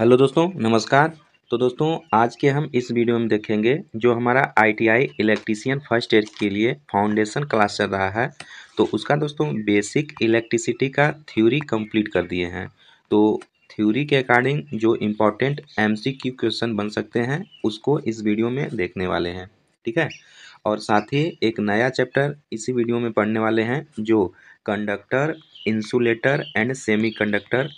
hello दोस्तों नमस्कार तो दोस्तों आज के हम इस वीडियो में देखेंगे जो हमारा आईटीआई इलेक्ट्रीशियन फर्स्ट ईयर के लिए फाउंडेशन क्लास चल रहा है तो उसका दोस्तों बेसिक इलेक्ट्रिसिटी का थ्योरी कंप्लीट कर दिए हैं तो थ्योरी के अकॉर्डिंग जो इम्पोर्टेंट एमसीक्यू क्वेश्चन बन सकते हैं उसको इस वीडियो में देखने वाले हैं ठीक है और साथ ही एक नया चैप्टर इसी वीडियो में पढ़ने वाले हैं जो कंडक्टर इंसुलेटर एंड सेमी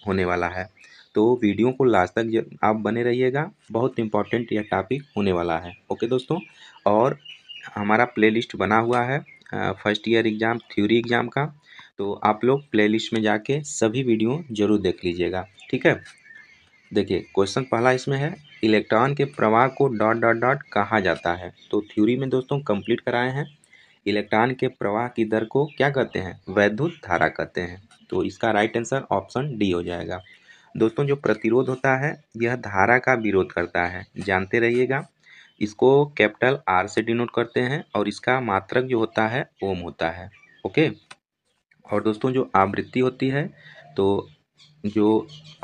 होने वाला है तो वीडियो को लास्ट तक आप बने रहिएगा बहुत इंपॉर्टेंट यह टॉपिक होने वाला है ओके दोस्तों और हमारा प्लेलिस्ट बना हुआ है first year exam theory exam का तो आप लोग प्लेलिस्ट में जाके सभी वीडियो ज़रूर देख लीजिएगा ठीक है देखिए क्वेश्चन पहला इसमें है इलेक्ट्रॉन के प्रवाह को डॉट डॉट डॉट कहा जाता है तो थ्योरी में दोस्तों कंप्लीट कराए हैं इलेक्ट्रॉन के प्रवाह की दर को क्या कहते हैं वैद्युत धारा कहते हैं तो इसका राइट आंसर ऑप्शन डी हो जाएगा दोस्तों जो प्रतिरोध होता है यह धारा का विरोध करता है जानते रहिएगा इसको कैपिटल आर से डिनोट करते हैं और इसका मात्रक जो होता है ओम होता है ओके और दोस्तों जो आवृत्ति होती है तो जो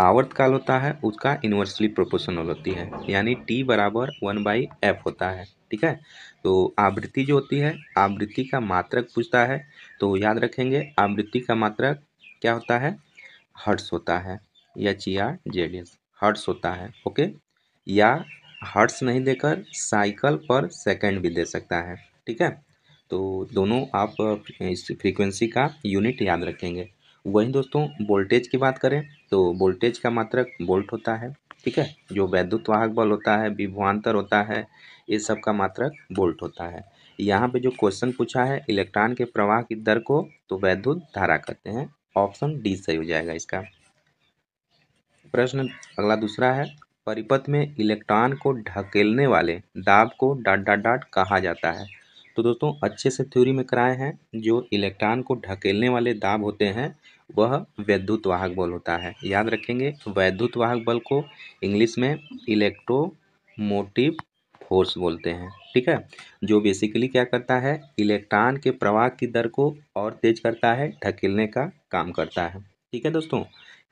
आवर्त काल होता है उसका इन्वर्सली प्रोपोर्शनल होती है यानी टी बराबर वन बाई एफ होता है ठीक है तो आवृत्ति जो होती है आवृत्ति का मात्रक पूछता है तो याद रखेंगे आवृत्ति का मात्रक क्या होता है हर्ट्स होता है H E R Z S hertz होता है ओके या हर्ट्स नहीं देकर साइकिल पर सेकंड भी दे सकता है ठीक है तो दोनों आप इस फ्रीक्वेंसी का यूनिट याद रखेंगे वहीं दोस्तों वोल्टेज की बात करें तो वोल्टेज का मात्रक वोल्ट होता है ठीक है जो वैद्युत वाहक बल होता है विभुआंतर होता है ये सब का मात्रक वोल्ट होता है यहाँ पे जो क्वेश्चन पूछा है इलेक्ट्रॉन के प्रवाह की दर को तो वैद्युत धारा कहते हैं ऑप्शन डी सही हो जाएगा इसका प्रश्न अगला दूसरा है परिपथ में इलेक्ट्रॉन को ढकेलने वाले दाब को डाट डाट डाट कहा जाता है तो दोस्तों अच्छे से थ्योरी में कराए हैं जो इलेक्ट्रॉन को ढकेलने वाले दाब होते हैं वह वैद्युत वाहक बल होता है याद रखेंगे वैद्युत वाहक बल को इंग्लिश में इलेक्ट्रोमोटिव फोर्स बोलते हैं ठीक है जो बेसिकली क्या करता है इलेक्ट्रॉन के प्रवाह की दर को और तेज करता है ढकेलने का काम करता है ठीक है दोस्तों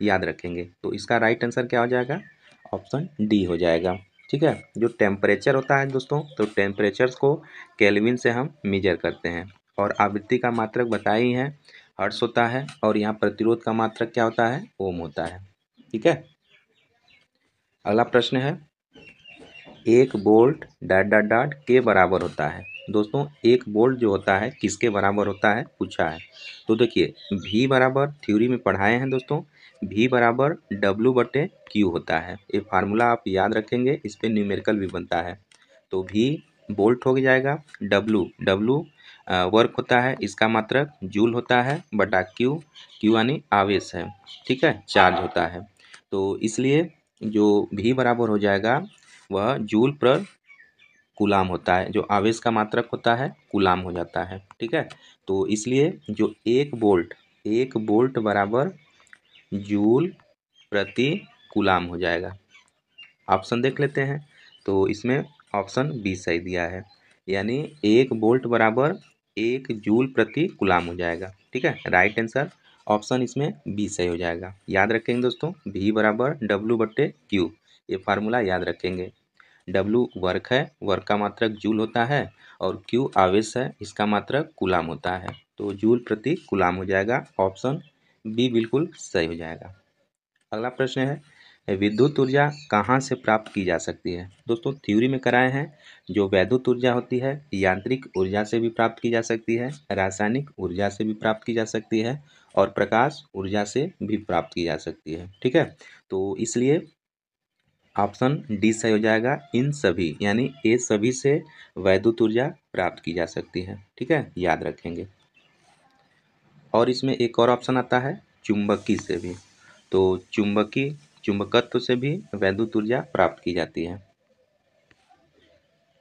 याद रखेंगे तो इसका राइट आंसर क्या हो जाएगा ऑप्शन डी हो जाएगा ठीक है जो टेम्परेचर होता है दोस्तों तो टेम्परेचर को कैलविन से हम मेजर करते हैं और आवृत्ति का मात्रक बताए ही है हर्ष होता है और यहाँ प्रतिरोध का मात्रक क्या होता है ओम होता है ठीक है अगला प्रश्न है एक बोल्ट डाट डाट डाट के बराबर होता है दोस्तों एक बोल्ट जो होता है किसके बराबर होता है पूछा है तो देखिए भी बराबर थ्योरी में पढ़ाए हैं दोस्तों भी बराबर डब्लू बटे क्यू होता है ये फार्मूला आप याद रखेंगे इस पर न्यूमेरिकल भी बनता है तो भी बोल्ट हो जाएगा डब्लू डब्लू वर्क होता है इसका मात्रक जूल होता है बटा क्यू क्यू यानी आवेश है ठीक है चार्ज होता है तो इसलिए जो भी बराबर हो जाएगा वह जूल पर कुलाम होता है जो आवेश का मात्रक होता है कुलाम हो जाता है ठीक है तो इसलिए जो एक बोल्ट एक बोल्ट बराबर जूल प्रति गुलाम हो जाएगा ऑप्शन देख लेते हैं तो इसमें ऑप्शन बी सही दिया है यानी एक बोल्ट बराबर एक जूल प्रति गुलाम हो जाएगा ठीक है राइट आंसर ऑप्शन इसमें बी सही हो जाएगा याद रखेंगे दोस्तों भी बराबर डब्लू बट्टे क्यू ये फार्मूला याद रखेंगे डब्लू वर्क है वर्क का मात्रक जूल होता है और क्यू आवेश है इसका मात्रक गुलाम होता है तो जूल प्रति गुलाम हो जाएगा ऑप्शन बी बिल्कुल सही हो जाएगा अगला प्रश्न है विद्युत ऊर्जा कहाँ से प्राप्त की जा सकती है दोस्तों थ्योरी में कराए हैं जो वैद्युत ऊर्जा होती है यांत्रिक ऊर्जा से भी प्राप्त की जा सकती है रासायनिक ऊर्जा से भी प्राप्त की जा सकती है और प्रकाश ऊर्जा से भी प्राप्त की जा सकती है ठीक है तो इसलिए ऑप्शन डी सही हो जाएगा इन सभी यानी ए सभी से वैद्युत ऊर्जा प्राप्त की जा सकती है ठीक है याद रखेंगे और इसमें एक और ऑप्शन आता है चुंबकी से भी तो चुंबकी चुंबकत्व से भी वैद्युत ऊर्जा प्राप्त की जाती है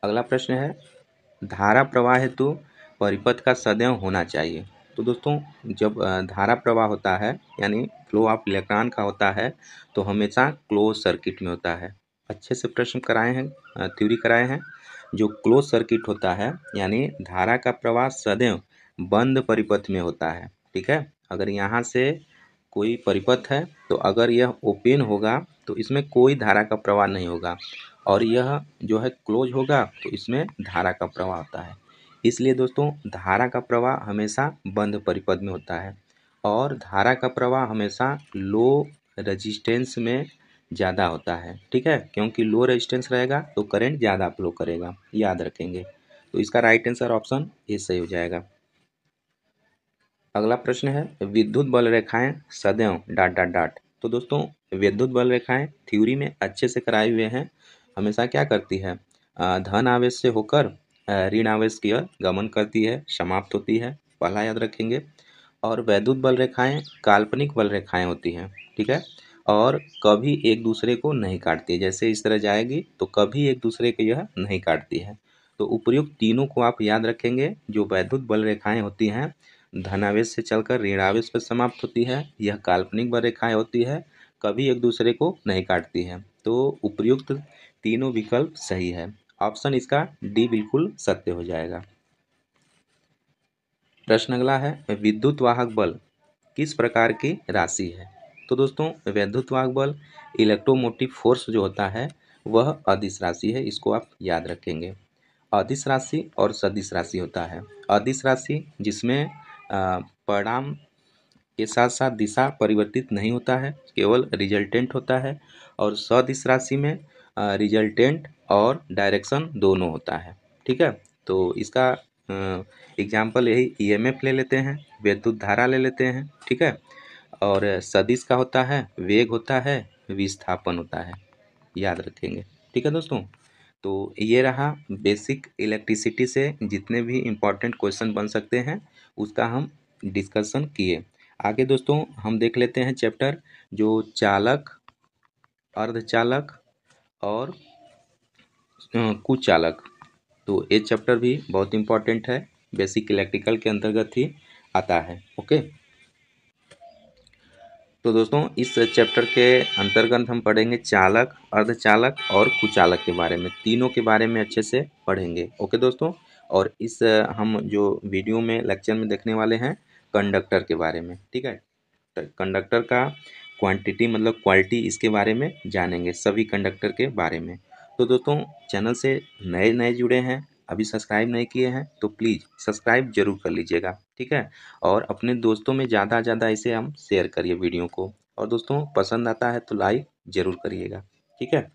अगला प्रश्न है धारा प्रवाह हेतु परिपथ का सदैव होना चाहिए तो दोस्तों जब धारा प्रवाह होता है यानी फ्लो ऑफ इलेक्ट्रॉन का होता है तो हमेशा क्लोज सर्किट में होता है अच्छे से प्रश्न कराए हैं थ्योरी कराए हैं जो क्लोज सर्किट होता है यानी धारा का प्रवाह सदैव बंद परिपथ में होता है ठीक है अगर यहाँ से कोई परिपथ है तो अगर यह ओपन होगा तो इसमें कोई धारा का प्रवाह नहीं होगा और यह जो है क्लोज होगा तो इसमें धारा का प्रवाह होता है इसलिए दोस्तों धारा का प्रवाह हमेशा बंद परिपथ में होता है और धारा का प्रवाह हमेशा लो रजिस्टेंस में ज़्यादा होता है ठीक है क्योंकि लो रेजिस्टेंस रहेगा तो करंट ज़्यादा फ्लो करेगा याद रखेंगे तो इसका राइट आंसर ऑप्शन ए सही हो जाएगा अगला प्रश्न है विद्युत बल रेखाएं सदैव डाट डाट डाट तो दोस्तों विद्युत बल रेखाएं थ्योरी में अच्छे से कराए हुए हैं हमेशा क्या करती है धन आवेश से होकर ऋण आवेश की ओर गमन करती है समाप्त होती है पहला याद रखेंगे और वैद्युत बल रेखाएं काल्पनिक बल रेखाएं होती हैं ठीक है और कभी एक दूसरे को नहीं काटती है जैसे इस तरह जाएगी तो कभी एक दूसरे को यह नहीं काटती है तो उपयुक्त तीनों को आप याद रखेंगे जो वैद्युत बल रेखाएं होती हैं धनावेश से चलकर ऋणावेश पर समाप्त होती है यह काल्पनिक वर्ण रेखाएँ होती है कभी एक दूसरे को नहीं काटती है तो उपयुक्त तीनों विकल्प सही है ऑप्शन इसका डी बिल्कुल सत्य हो जाएगा प्रश्न अगला है विद्युत वाहक बल किस प्रकार की राशि है तो दोस्तों वैद्युत वाहक बल इलेक्ट्रोमोटिव फोर्स जो होता है वह अदिश राशि है इसको आप याद रखेंगे अदिश राशि और सदिश राशि होता है अदिश राशि जिसमें परिणाम के साथ साथ दिशा परिवर्तित नहीं होता है केवल रिजल्टेंट होता है और सदिश राशि में रिजल्टेंट और डायरेक्शन दोनों होता है ठीक है तो इसका एग्जाम्पल यही ईएमएफ e ले लेते हैं विद्युत धारा ले लेते हैं ठीक है और सदिश का होता है वेग होता है विस्थापन होता है याद रखेंगे ठीक है दोस्तों तो ये रहा बेसिक इलेक्ट्रिसिटी से जितने भी इम्पोर्टेंट क्वेश्चन बन सकते हैं उसका हम डिस्कशन किए आगे दोस्तों हम देख लेते हैं चैप्टर जो चालक अर्धचालक और कुचालक तो ये चैप्टर भी बहुत इम्पॉर्टेंट है बेसिक इलेक्ट्रिकल के अंतर्गत ही आता है ओके तो दोस्तों इस चैप्टर के अंतर्गत हम पढ़ेंगे चालक अर्धचालक और कुचालक के बारे में तीनों के बारे में अच्छे से पढ़ेंगे ओके दोस्तों और इस हम जो वीडियो में लेक्चर में देखने वाले हैं कंडक्टर के बारे में ठीक है तो कंडक्टर का क्वांटिटी मतलब क्वालिटी इसके बारे में जानेंगे सभी कंडक्टर के बारे में तो दोस्तों चैनल से नए नए जुड़े हैं अभी सब्सक्राइब नहीं किए हैं तो प्लीज़ सब्सक्राइब जरूर कर लीजिएगा ठीक है और अपने दोस्तों में ज़्यादा ज़्यादा इसे हम शेयर करिए वीडियो को और दोस्तों पसंद आता है तो लाइक ज़रूर करिएगा ठीक है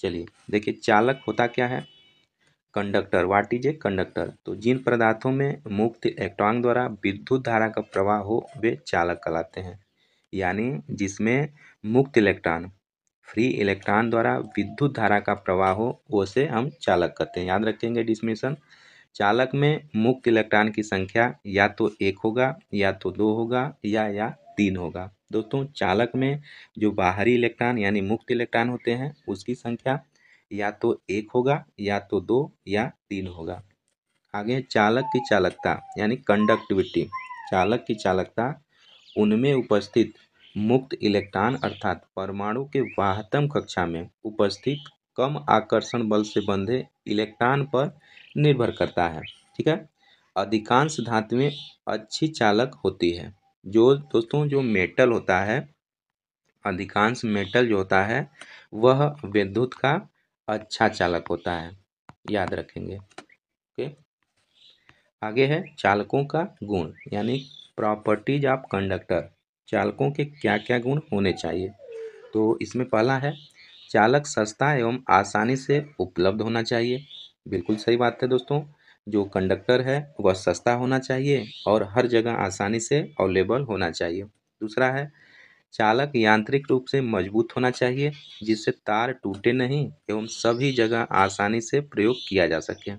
चलिए देखिए चालक होता क्या है conductor what is a conductor तो जिन पदार्थों में मुक्त इलेक्ट्रॉन द्वारा विद्युत धारा का प्रवाह हो वे चालक कहलाते हैं यानी जिसमें मुक्त इलेक्ट्रॉन फ्री इलेक्ट्रॉन द्वारा विद्युत धारा का प्रवाह हो उसे हम चालक कहते हैं याद रखेंगे डिस्मिशन चालक में मुक्त इलेक्ट्रॉन की संख्या या तो एक होगा या तो दो होगा या या तीन होगा दोस्तों चालक में जो बाहरी इलेक्ट्रॉन यानी मुक्त इलेक्ट्रॉन होते हैं उसकी संख्या या तो एक होगा या तो दो या तीन होगा आगे चालक की चालकता यानी कंडक्टिविटी चालक की चालकता उनमें उपस्थित मुक्त इलेक्ट्रॉन अर्थात परमाणु के वाहतम कक्षा में उपस्थित कम आकर्षण बल से बंधे इलेक्ट्रॉन पर निर्भर करता है ठीक है अधिकांश धातुएं अच्छी चालक होती है जो दोस्तों जो मेटल होता है अधिकांश मेटल जो होता है वह विद्युत का अच्छा चालक होता है याद रखेंगे ओके आगे है चालकों का गुण यानी प्रॉपर्टीज ऑफ कंडक्टर चालकों के क्या क्या गुण होने चाहिए तो इसमें पहला है चालक सस्ता एवं आसानी से उपलब्ध होना चाहिए बिल्कुल सही बात है दोस्तों जो कंडक्टर है वह सस्ता होना चाहिए और हर जगह आसानी से अवेलेबल होना चाहिए दूसरा है चालक यांत्रिक रूप से मजबूत होना चाहिए जिससे तार टूटे नहीं एवं सभी जगह आसानी से प्रयोग किया जा सके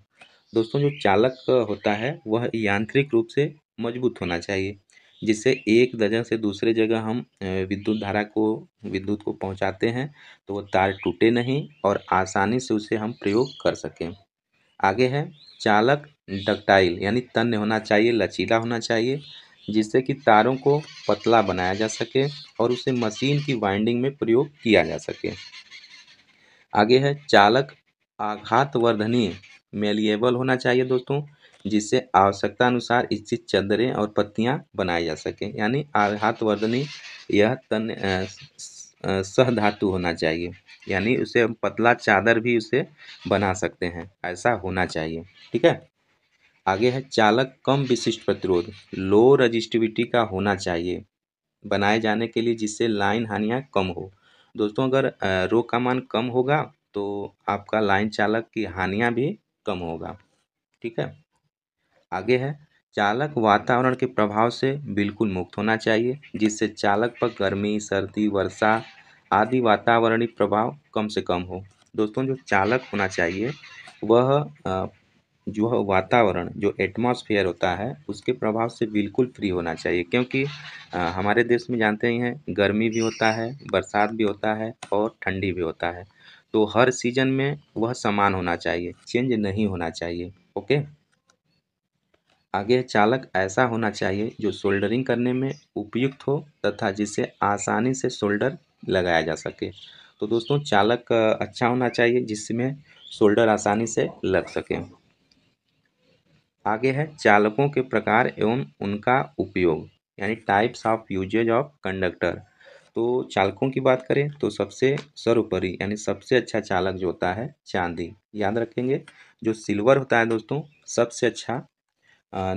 दोस्तों जो चालक होता है वह यांत्रिक रूप से मजबूत होना चाहिए जिससे एक जगह से दूसरे जगह हम विद्युत धारा को विद्युत को पहुंचाते हैं तो वह तार टूटे नहीं और आसानी से उसे हम प्रयोग कर सकें आगे है चालक डक्टाइल यानी तन्य होना चाहिए लचीला होना चाहिए जिससे कि तारों को पतला बनाया जा सके और उसे मशीन की वाइंडिंग में प्रयोग किया जा सके आगे है चालक वर्धनीय मेलिएबल होना चाहिए दोस्तों जिससे आवश्यकता अनुसार इसकी चदरें और पत्तियां बनाई जा सके यानी आघातवर्धनी यह तन सह धातु होना चाहिए यानी उसे पतला चादर भी उसे बना सकते हैं ऐसा होना चाहिए ठीक है आगे है चालक कम विशिष्ट प्रतिरोध लो रजिस्टिविटी का होना चाहिए बनाए जाने के लिए जिससे लाइन हानियाँ कम हो दोस्तों अगर रो का मान कम होगा तो आपका लाइन चालक की हानियाँ भी कम होगा ठीक है आगे है चालक वातावरण के प्रभाव से बिल्कुल मुक्त होना चाहिए जिससे चालक पर गर्मी सर्दी वर्षा आदि वातावरणीय प्रभाव कम से कम हो दोस्तों जो चालक होना चाहिए वह जो है वातावरण जो एटमॉस्फेयर होता है उसके प्रभाव से बिल्कुल फ्री होना चाहिए क्योंकि आ, हमारे देश में जानते ही हैं गर्मी भी होता है बरसात भी होता है और ठंडी भी होता है तो हर सीजन में वह समान होना चाहिए चेंज नहीं होना चाहिए ओके आगे चालक ऐसा होना चाहिए जो सोल्डरिंग करने में उपयुक्त हो तथा जिसे आसानी से शोल्डर लगाया जा सके तो दोस्तों चालक अच्छा होना चाहिए जिसमें शोल्डर आसानी से लग सके आगे है चालकों के प्रकार एवं उनका उपयोग यानी types of usages of conductor तो चालकों की बात करें तो सबसे सर्वोपरि यानी सबसे अच्छा चालक जो होता है चांदी याद रखेंगे जो सिल्वर होता है दोस्तों सबसे अच्छा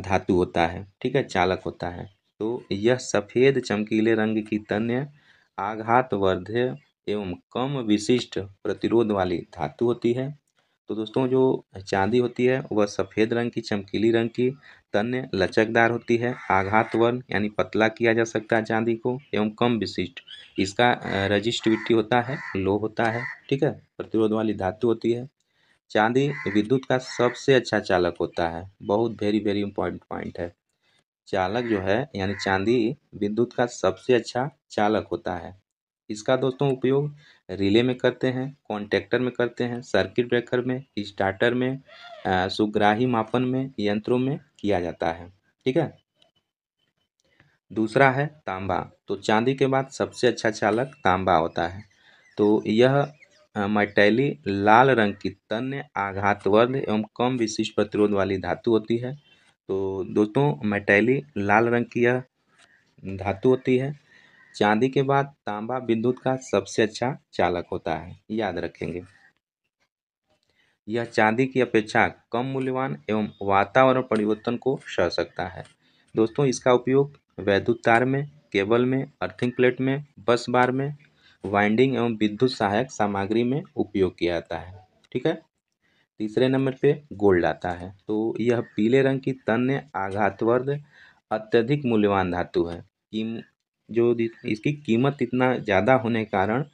धातु होता है ठीक है चालक होता है तो यह सफ़ेद चमकीले रंग की तन्य आघातवर्ध्य एवं कम विशिष्ट प्रतिरोध वाली धातु होती है तो दोस्तों जो चांदी होती है वह सफ़ेद रंग की चमकीली रंग की तन्य लचकदार होती है आघात वर्ण यानी पतला किया जा सकता है चांदी को एवं कम विशिष्ट इसका रजिस्टिविटी होता है लो होता है ठीक है प्रतिरोध वाली धातु होती है चांदी विद्युत का सबसे अच्छा चालक होता है बहुत वेरी वेरी इंपॉर्टेंट पॉइंट है चालक जो है यानी चांदी विद्युत का सबसे अच्छा चालक होता है इसका दोस्तों उपयोग रिले में करते हैं कॉन्टैक्टर में करते हैं सर्किट ब्रेकर में स्टार्टर में सुग्राही मापन में यंत्रों में किया जाता है ठीक है दूसरा है तांबा तो चांदी के बाद सबसे अच्छा चालक तांबा होता है तो यह मैटैली लाल रंग की तन्य आघातवर्ध एवं कम विशिष्ट प्रतिरोध वाली धातु होती है तो दोस्तों मैटैली लाल रंग की यह धातु होती है चांदी के बाद तांबा विद्युत का सबसे अच्छा चालक होता है याद रखेंगे यह चांदी की अपेक्षा कम मूल्यवान एवं वातावरण परिवर्तन को सह सकता है दोस्तों इसका उपयोग वैद्युत तार में केबल में अर्थिंग प्लेट में बस बार में वाइंडिंग एवं विद्युत सहायक सामग्री में उपयोग किया जाता है ठीक है तीसरे नंबर पे गोल्ड आता है तो यह पीले रंग की तन्य आघातवर्ध अत्यधिक मूल्यवान धातु है जो इसकी कीमत इतना ज़्यादा होने के कारण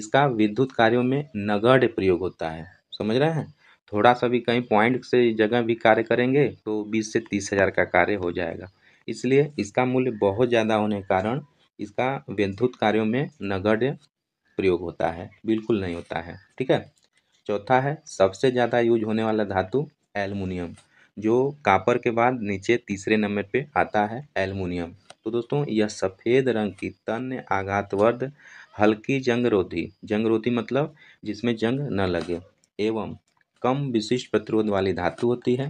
इसका विद्युत कार्यों में नगण्य प्रयोग होता है समझ रहे हैं थोड़ा सा भी कहीं पॉइंट से जगह भी कार्य करेंगे तो बीस से तीस हज़ार का कार्य हो जाएगा इसलिए इसका मूल्य बहुत ज़्यादा होने के कारण इसका विद्युत कार्यों में नगण्य प्रयोग होता है बिल्कुल नहीं होता है ठीक है चौथा है सबसे ज़्यादा यूज होने वाला धातु एलमुनियम जो कापर के बाद नीचे तीसरे नंबर पे आता है एलमुनियम तो दोस्तों यह सफ़ेद रंग की तन्य आघातवर्ध हल्की जंगरोधी जंगरोधी मतलब जिसमें जंग न लगे एवं कम विशिष्ट प्रतिरोध वाली धातु होती है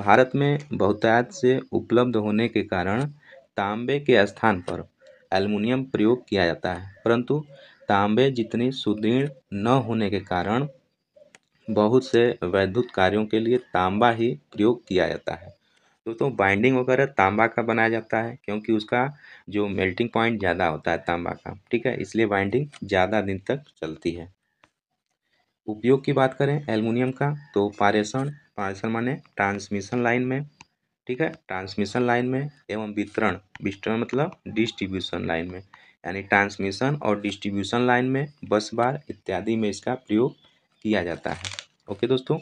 भारत में बहुतायत से उपलब्ध होने के कारण तांबे के स्थान पर एल्युमिनियम प्रयोग किया जाता है परंतु तांबे जितनी सुदृढ़ न होने के कारण बहुत से वैद्युत कार्यों के लिए तांबा ही प्रयोग किया जाता है दोस्तों बाइंडिंग वगैरह तांबा का बनाया जाता है क्योंकि उसका जो मेल्टिंग पॉइंट ज़्यादा होता है तांबा का ठीक है इसलिए बाइंडिंग ज़्यादा दिन तक चलती है उपयोग की बात करें एलमिनियम का तो पारेषण पारेषण माने ट्रांसमिशन लाइन में ठीक है ट्रांसमिशन लाइन में एवं वितरण वितरण मतलब डिस्ट्रीब्यूशन लाइन में यानी ट्रांसमिशन और डिस्ट्रीब्यूशन लाइन में बस बार इत्यादि में इसका प्रयोग किया जाता है ओके दोस्तों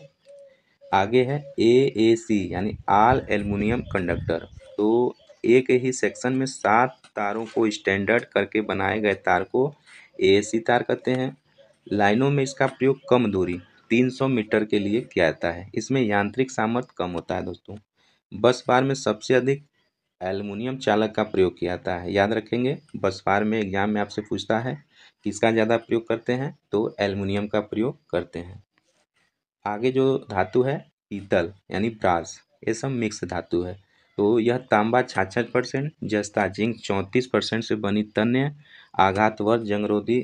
आगे है ए ए सी यानी आल एल्यूमिनियम कंडक्टर तो एक ही सेक्शन में सात तारों को स्टैंडर्ड करके बनाए गए तार को ए सी तार कहते हैं लाइनों में इसका प्रयोग कम दूरी 300 मीटर के लिए किया जाता है इसमें यांत्रिक सामर्थ्य कम होता है दोस्तों बस बार में सबसे अधिक एल्युमिनियम चालक का प्रयोग किया जाता है याद रखेंगे बस बार में एग्जाम में आपसे पूछता है किसका ज़्यादा प्रयोग करते हैं तो एल्युमिनियम का प्रयोग करते हैं आगे जो धातु है पीतल यानी प्रास ये सब मिक्स धातु है तो यह तांबा छाछठ परसेंट जस्ता जिंक चौंतीस परसेंट से बनी तन्य आघातवर जंगरोधी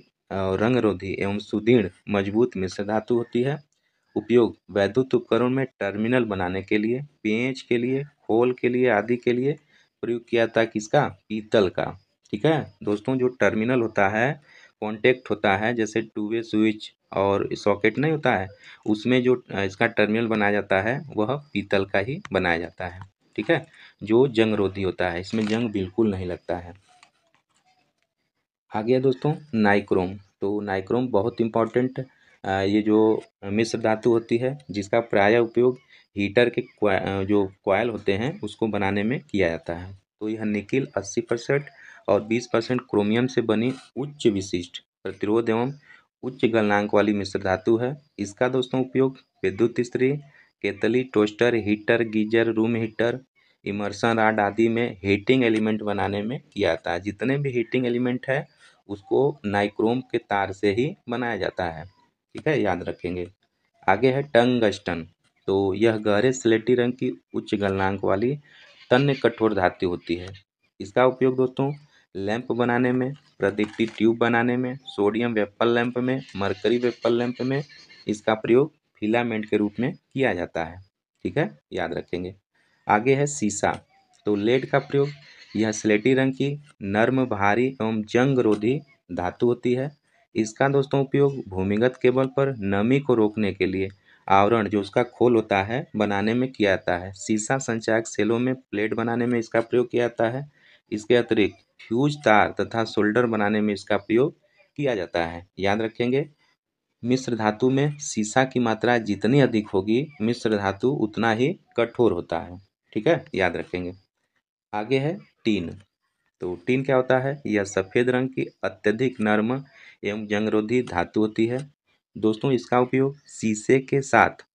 रंगरोधी एवं सुदीर्ण मजबूत मिश्र धातु होती है उपयोग वैद्युत उपकरण में टर्मिनल बनाने के लिए पेंच के लिए होल के लिए आदि के लिए प्रयोग किया था किसका पीतल का ठीक है दोस्तों जो टर्मिनल होता है कॉन्टेक्ट होता है जैसे टू वे स्विच और सॉकेट नहीं होता है उसमें जो इसका टर्मिनल बनाया जाता है वह पीतल का ही बनाया जाता है ठीक है जो जंग रोधी होता है इसमें जंग बिल्कुल नहीं लगता है आ गया दोस्तों नाइक्रोम तो नाइक्रोम बहुत इम्पॉर्टेंट ये जो मिश्र धातु होती है जिसका प्राय उपयोग हीटर के क्वा, जो क्वाइल होते हैं उसको बनाने में किया जाता है तो यह निकिल अस्सी परसेंट और बीस परसेंट क्रोमियम से बनी उच्च विशिष्ट प्रतिरोध एवं उच्च गलनांक वाली मिश्र धातु है इसका दोस्तों उपयोग विद्युत स्त्री केतली toaster heater geyser room heater immersion rod आदि में हीटिंग एलिमेंट बनाने में किया जाता है जितने भी हीटिंग एलिमेंट है उसको नाइक्रोम के तार से ही बनाया जाता है ठीक है याद रखेंगे आगे है टंगस्टन तो यह गहरे स्लेटी रंग की उच्च गलनांक वाली तन्य कठोर धातु होती है इसका उपयोग दोस्तों लैंप बनाने में प्रदीप्ति ट्यूब बनाने में सोडियम वेपल लैंप में मरकरी वेपल लैंप में इसका प्रयोग फिलामेंट के रूप में किया जाता है ठीक है याद रखेंगे आगे है शीशा तो लेड का प्रयोग यह स्लेटी रंग की नर्म भारी एवं जंग रोधी धातु होती है इसका दोस्तों उपयोग भूमिगत केबल पर नमी को रोकने के लिए आवरण जो उसका खोल होता है बनाने में किया जाता है शीशा संचायक सेलों में प्लेट बनाने में इसका प्रयोग किया जाता है इसके अतिरिक्त फ्यूज तार तथा सोल्डर बनाने में इसका प्रयोग किया जाता है याद रखेंगे मिश्र धातु में सीसा की मात्रा जितनी अधिक होगी मिश्र धातु उतना ही कठोर होता है ठीक है याद रखेंगे आगे है टीन तो टीन क्या होता है यह सफ़ेद रंग की अत्यधिक नर्म एवं जंगरोधी धातु होती है दोस्तों इसका उपयोग शीशे के साथ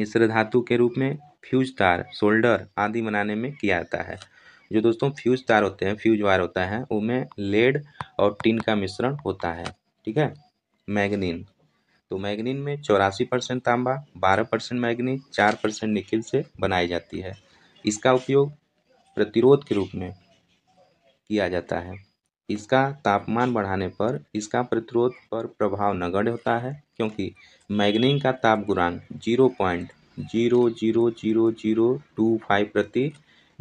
मिश्र धातु के रूप में फ्यूज तार शोल्डर आदि बनाने में किया जाता है जो दोस्तों फ्यूज तार होते हैं फ्यूज वायर होता है उनमें लेड और टिन का मिश्रण होता है ठीक है मैगनीन तो मैगनीन में चौरासी परसेंट तांबा बारह परसेंट मैगनीन चार परसेंट निकिल से बनाई जाती है इसका उपयोग प्रतिरोध के रूप में किया जाता है इसका तापमान बढ़ाने पर इसका प्रतिरोध पर प्रभाव नगण्य होता है क्योंकि मैगनीन का ताप गुणांक zero point zero zero zero zero two five प्रति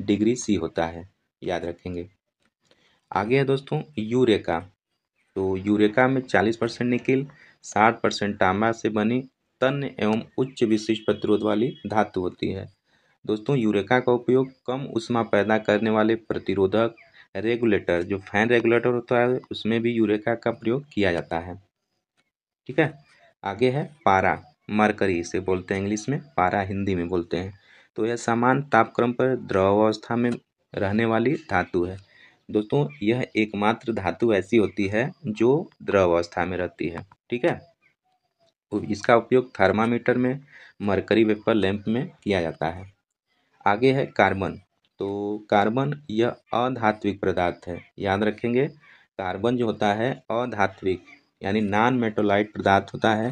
डिग्री सी होता है याद रखेंगे आगे है दोस्तों यूरेका तो यूरेका में चालीस परसेंट निकिल साठ परसेंट तांबा से बनी तन्य एवं उच्च विशिष्ट प्रतिरोध वाली धातु होती है दोस्तों यूरेका का उपयोग कम उष्मा पैदा करने वाले प्रतिरोधक रेगुलेटर जो फैन रेगुलेटर होता है उसमें भी यूरेका का प्रयोग किया जाता है ठीक है आगे है पारा मरकरी इसे बोलते हैं इंग्लिश में पारा हिंदी में बोलते हैं तो यह समान तापक्रम पर द्रवावस्था में रहने वाली धातु है दोस्तों यह एकमात्र धातु ऐसी होती है जो द्रवावस्था में रहती है ठीक है तो इसका उपयोग थर्मामीटर में मरकरी वेपर लैंप में किया जाता है आगे है कार्बन तो कार्बन यह अधात्विक पदार्थ है याद रखेंगे कार्बन जो होता है अधात्विक यानी नॉन मेटोलाइट पदार्थ होता है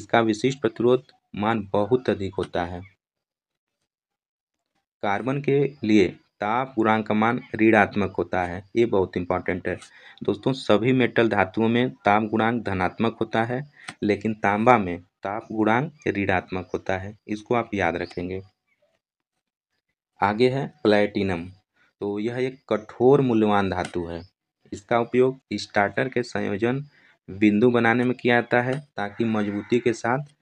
इसका विशिष्ट प्रतिरोध मान बहुत अधिक होता है कार्बन के लिए ताप गुणांक का मान ऋणात्मक होता है ये बहुत इंपॉर्टेंट है दोस्तों सभी मेटल धातुओं में ताप गुणांक धनात्मक होता है लेकिन तांबा में ताप गुणांक ऋणात्मक होता है इसको आप याद रखेंगे आगे है प्लैटिनम तो यह एक कठोर मूल्यवान धातु है इसका उपयोग स्टार्टर के संयोजन बिंदु बनाने में किया जाता है ताकि मजबूती के साथ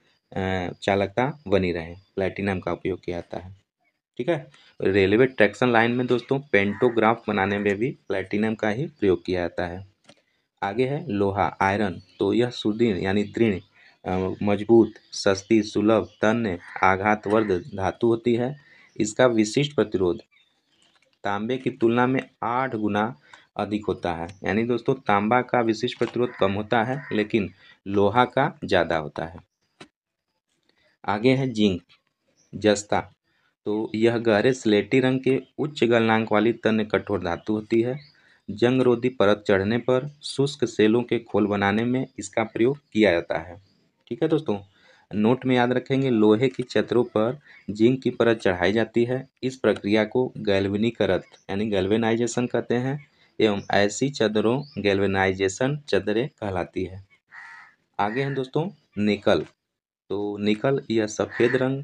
चालकता बनी रहे प्लैटिनम का उपयोग किया जाता है ठीक है रेलवे ट्रैक्शन लाइन में दोस्तों पेंटोग्राफ बनाने में भी प्लेटिनम का ही प्रयोग किया जाता है आगे है लोहा आयरन तो यह सुदृढ़ यानी दृढ़ मजबूत सस्ती सुलभ तन्य आघात वर्ग धातु होती है इसका विशिष्ट प्रतिरोध तांबे की तुलना में आठ गुना अधिक होता है यानी दोस्तों तांबा का विशिष्ट प्रतिरोध कम होता है लेकिन लोहा का ज़्यादा होता है आगे है जिंक जस्ता तो यह गहरे स्लेटी रंग के उच्च गलनांक वाली तन्य कठोर धातु होती है जंगरोधी परत चढ़ने पर शुष्क सेलों के खोल बनाने में इसका प्रयोग किया जाता है ठीक है दोस्तों नोट में याद रखेंगे लोहे की चतरों पर जिंक की परत चढ़ाई जाती है इस प्रक्रिया को गैल्वनीकरत यानी गैल्वेनाइजेशन कहते हैं एवं ऐसी चदरों गैल्वेनाइजेशन चदरें कहलाती है आगे हैं दोस्तों निकल तो निकल यह सफ़ेद रंग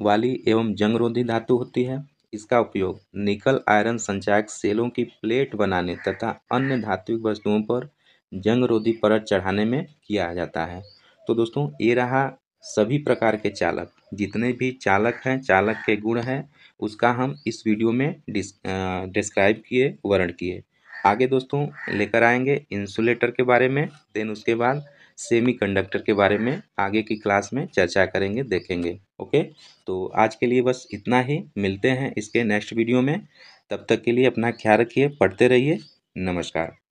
वाली एवं जंगरोधी धातु होती है इसका उपयोग निकल आयरन संचायक सेलों की प्लेट बनाने तथा अन्य धात्विक वस्तुओं पर जंगरोधी परत चढ़ाने में किया जाता है तो दोस्तों ये रहा सभी प्रकार के चालक जितने भी चालक हैं चालक के गुण हैं उसका हम इस वीडियो में डिस डिस्क्राइब किए वर्ण किए आगे दोस्तों लेकर आएंगे इंसुलेटर के बारे में देन उसके बाद सेमीकंडक्टर के बारे में आगे की क्लास में चर्चा करेंगे देखेंगे ओके तो आज के लिए बस इतना ही मिलते हैं इसके नेक्स्ट वीडियो में तब तक के लिए अपना ख्याल रखिए पढ़ते रहिए नमस्कार